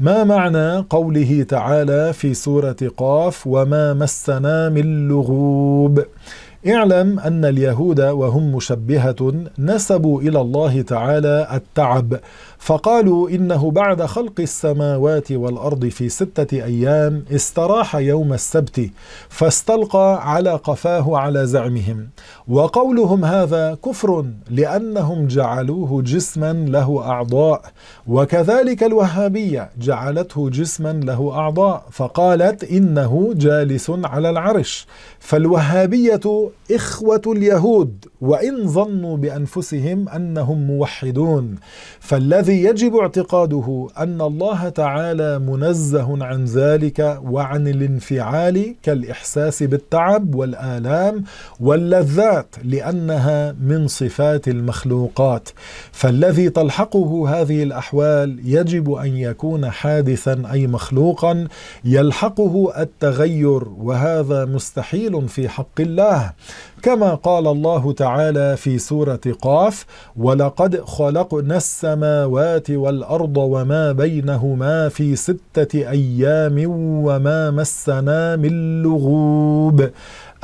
ما معنى قوله تعالى في سورة قاف وما مسنا من لغوب؟ اعلم أن اليهود وهم مشبهة نسبوا إلى الله تعالى التعب فقالوا إنه بعد خلق السماوات والأرض في ستة أيام استراح يوم السبت فاستلقى على قفاه على زعمهم وقولهم هذا كفر لأنهم جعلوه جسما له أعضاء وكذلك الوهابية جعلته جسما له أعضاء فقالت إنه جالس على العرش فالوهابية إخوة اليهود وإن ظنوا بأنفسهم أنهم موحدون فالذي يجب اعتقاده أن الله تعالى منزه عن ذلك وعن الانفعال كالإحساس بالتعب والآلام واللذات لأنها من صفات المخلوقات فالذي تلحقه هذه الأحوال يجب أن يكون حادثا أي مخلوقا يلحقه التغير وهذا مستحيل في حق الله كما قال الله تعالى في سورة قاف ولقد خلقنا السماوات والأرض وما بينهما في ستة أيام وما مسنا من لغوب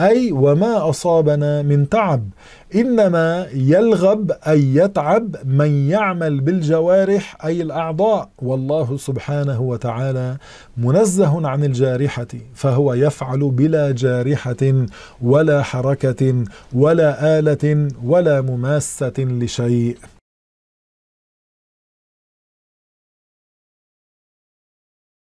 أي وما أصابنا من تعب إنما يلغب أي يتعب من يعمل بالجوارح أي الأعضاء والله سبحانه وتعالى منزه عن الجارحة فهو يفعل بلا جارحة ولا حركة ولا آلة ولا مماسة لشيء